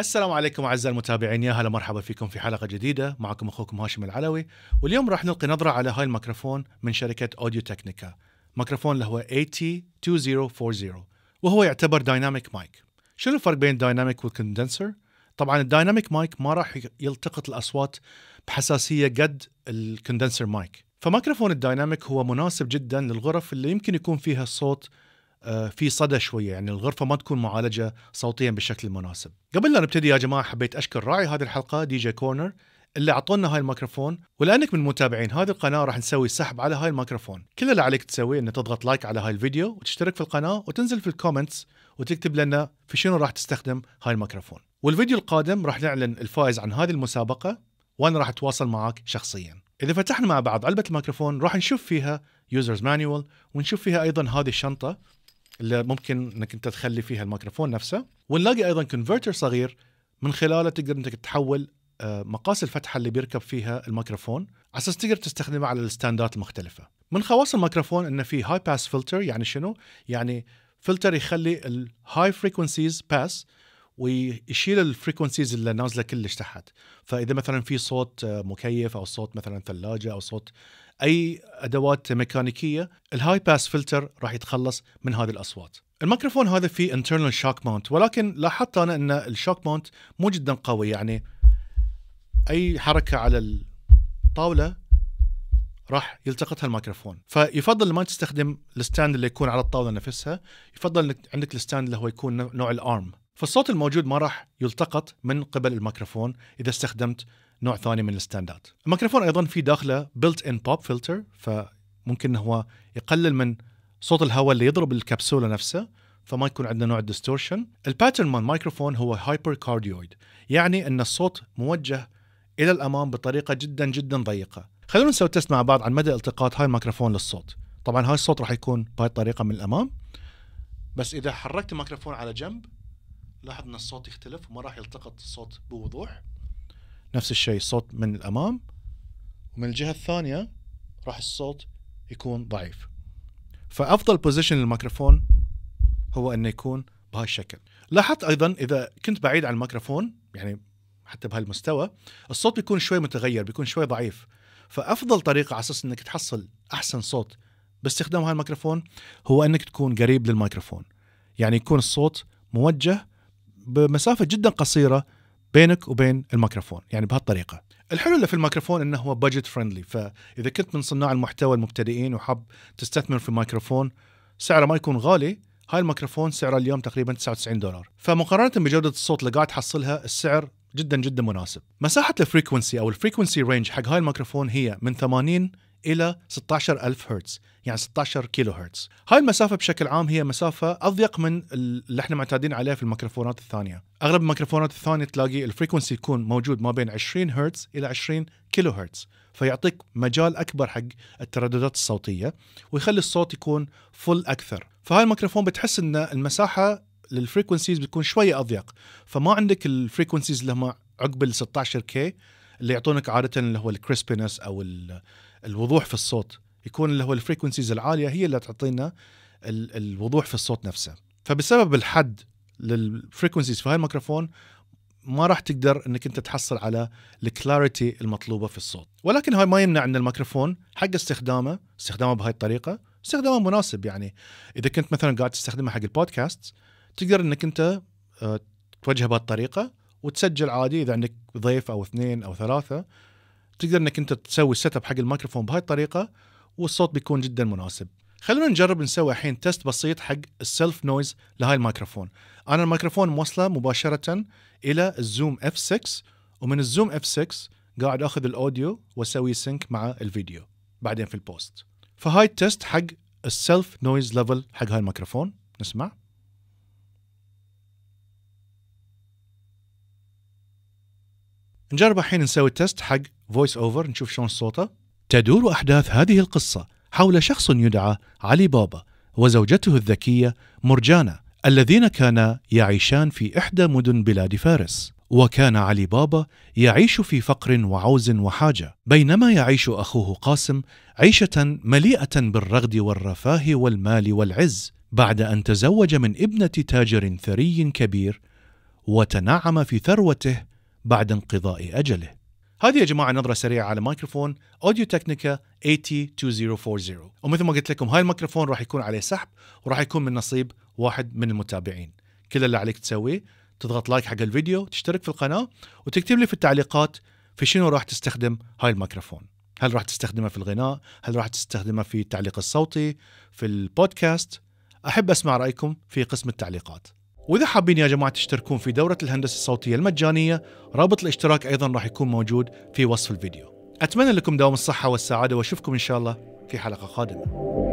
السلام عليكم اعزائي المتابعين يا هلا مرحبا فيكم في حلقه جديده معكم اخوكم هاشم العلوي واليوم راح نلقي نظره على هاي الميكروفون من شركه اوديو تكنيكا ميكروفون اللي هو AT2040 وهو يعتبر دايناميك مايك شنو الفرق بين الدايناميك والكندنسر طبعا الدايناميك مايك ما راح يلتقط الاصوات بحساسيه قد الكندنسر مايك فميكروفون الدايناميك هو مناسب جدا للغرف اللي يمكن يكون فيها الصوت آه، في صدى شويه يعني الغرفه ما تكون معالجه صوتيا بالشكل المناسب. قبل لا نبتدي يا جماعه حبيت اشكر راعي هذه الحلقه دي جي كورنر اللي اعطونا هاي الميكروفون ولانك من متابعين هذه القناه راح نسوي سحب على هاي الميكروفون كل اللي عليك تسويه انك تضغط لايك على هاي الفيديو وتشترك في القناه وتنزل في الكومنتس وتكتب لنا في شنو راح تستخدم هاي الميكروفون والفيديو القادم راح نعلن الفائز عن هذه المسابقه وانا راح اتواصل معك شخصيا اذا فتحنا مع بعض علبه الميكروفون راح نشوف فيها يوزرز مانيوال ونشوف فيها ايضا هذه الشنطه اللي ممكن انك انت تخلي فيها الميكروفون نفسه ونلاقي ايضا كونفرتر صغير من خلاله تقدر انك تحول آه، مقاس الفتحه اللي بيركب فيها الميكروفون على اساس تقدر تستخدمه على الستاندات المختلفه. من خواص الميكروفون انه في هاي باس فلتر يعني شنو؟ يعني فلتر يخلي الهاي فريكونسيز باس ويشيل الفريكونسيز اللي نازله كلش تحت فاذا مثلا في صوت آه، مكيف او صوت مثلا ثلاجه او صوت اي ادوات ميكانيكيه الهاي باس فلتر راح يتخلص من هذه الاصوات الميكروفون هذا فيه انترنال شوك ماونت ولكن لاحظت انا ان الشوك ماونت مو جدا قوي يعني اي حركه على الطاوله راح يلتقطها الميكروفون فيفضل ما تستخدم الستاند اللي يكون على الطاوله نفسها يفضل انك عندك الستاند اللي هو يكون نوع الارم فالصوت الموجود ما راح يلتقط من قبل الميكروفون اذا استخدمت نوع ثاني من الستاندات الميكروفون ايضا في داخله بيلت ان بوب فلتر فممكن هو يقلل من صوت الهواء اللي يضرب الكبسوله نفسها فما يكون عندنا نوع ديستورشن الباترن مال الميكروفون هو هايبر كارديويد يعني ان الصوت موجه الى الامام بطريقه جدا جدا ضيقه خلونا نسوي تست مع بعض عن مدى التقاط هاي الميكروفون للصوت طبعا هاي الصوت راح يكون بهاي الطريقه من الامام بس اذا حركت الميكروفون على جنب لاحظ ان الصوت يختلف وما راح يلتقط الصوت بوضوح نفس الشيء الصوت من الامام ومن الجهه الثانيه راح الصوت يكون ضعيف فافضل بوزيشن للميكروفون هو انه يكون بهالشكل لاحظت ايضا اذا كنت بعيد عن الميكروفون يعني حتى بهالمستوى الصوت بيكون شوي متغير بيكون شوي ضعيف فافضل طريقه على اساس انك تحصل احسن صوت باستخدام هالميكروفون هو انك تكون قريب للميكروفون يعني يكون الصوت موجه بمسافه جدا قصيره بينك وبين الميكروفون يعني بهالطريقه الحلو اللي في الميكروفون انه هو بادجت فريندلي فاذا كنت من صناع المحتوى المبتدئين وحاب تستثمر في ميكروفون سعره ما يكون غالي هاي الميكروفون سعره اليوم تقريبا 99 دولار فمقارنه بجوده الصوت اللي قاعد تحصلها السعر جدا جدا مناسب مساحه الفريكونسي او الفريكونسي رينج حق هاي الميكروفون هي من 80 إلى 16000 هرتز يعني 16 كيلو هرتز هاي المسافة بشكل عام هي مسافة أضيق من اللي احنا معتادين عليها في الميكروفونات الثانية أغلب الميكروفونات الثانية تلاقي الفريكونسي يكون موجود ما بين 20 هرتز إلى 20 كيلو هرتز فيعطيك مجال أكبر حق الترددات الصوتية ويخلي الصوت يكون فل أكثر فهاي الميكروفون بتحس أن المساحة للفريكونسيز بتكون شوية أضيق فما عندك الفريكونسيز اللي هم عقب ال 16 كي اللي يعطونك عادة اللي هو الكريسبنس أو ال الوضوح في الصوت يكون اللي هو الفريكونسيز العاليه هي اللي تعطينا الوضوح في الصوت نفسه فبسبب الحد للفريكونسيز في هاي الميكروفون ما راح تقدر انك انت تحصل على الكلاريتي المطلوبه في الصوت ولكن هاي ما يمنع ان الميكروفون حق استخدامه استخدامه بهاي الطريقه استخدامه مناسب يعني اذا كنت مثلا قاعد تستخدمه حق البودكاست تقدر انك انت آه، توجهه بهالطريقه وتسجل عادي اذا عندك ضيف او اثنين او ثلاثه تقدر انك انت تسوي السيت اب حق الميكروفون بهاي الطريقه والصوت بيكون جدا مناسب خلونا نجرب نسوي الحين تيست بسيط حق السيلف نويز لهاي الميكروفون انا الميكروفون موصله مباشره الى الزوم اف 6 ومن الزوم اف 6 قاعد اخذ الاوديو واسوي سينك مع الفيديو بعدين في البوست فهاي التست حق السيلف نويز ليفل حق هاي الميكروفون نسمع نجرب الحين نسوي تيست حق فويس اوفر نشوف شلون صوته تدور احداث هذه القصه حول شخص يدعى علي بابا وزوجته الذكيه مرجانا الذين كانا يعيشان في احدى مدن بلاد فارس وكان علي بابا يعيش في فقر وعوز وحاجه بينما يعيش اخوه قاسم عيشه مليئه بالرغد والرفاه والمال والعز بعد ان تزوج من ابنه تاجر ثري كبير وتنعم في ثروته بعد انقضاء أجله هذه يا جماعة نظرة سريعة على مايكروفون أوديو تكنيكا AT2040 ومثل ما قلت لكم هاي الميكروفون راح يكون عليه سحب وراح يكون من نصيب واحد من المتابعين كل اللي عليك تسويه تضغط لايك حق الفيديو تشترك في القناة وتكتب لي في التعليقات في شنو راح تستخدم هاي الميكروفون هل راح تستخدمه في الغناء هل راح تستخدمه في التعليق الصوتي في البودكاست أحب أسمع رأيكم في قسم التعليقات واذا حابين يا جماعه تشتركون في دوره الهندسه الصوتيه المجانيه رابط الاشتراك ايضا راح يكون موجود في وصف الفيديو اتمنى لكم دوام الصحه والسعاده واشوفكم ان شاء الله في حلقه قادمه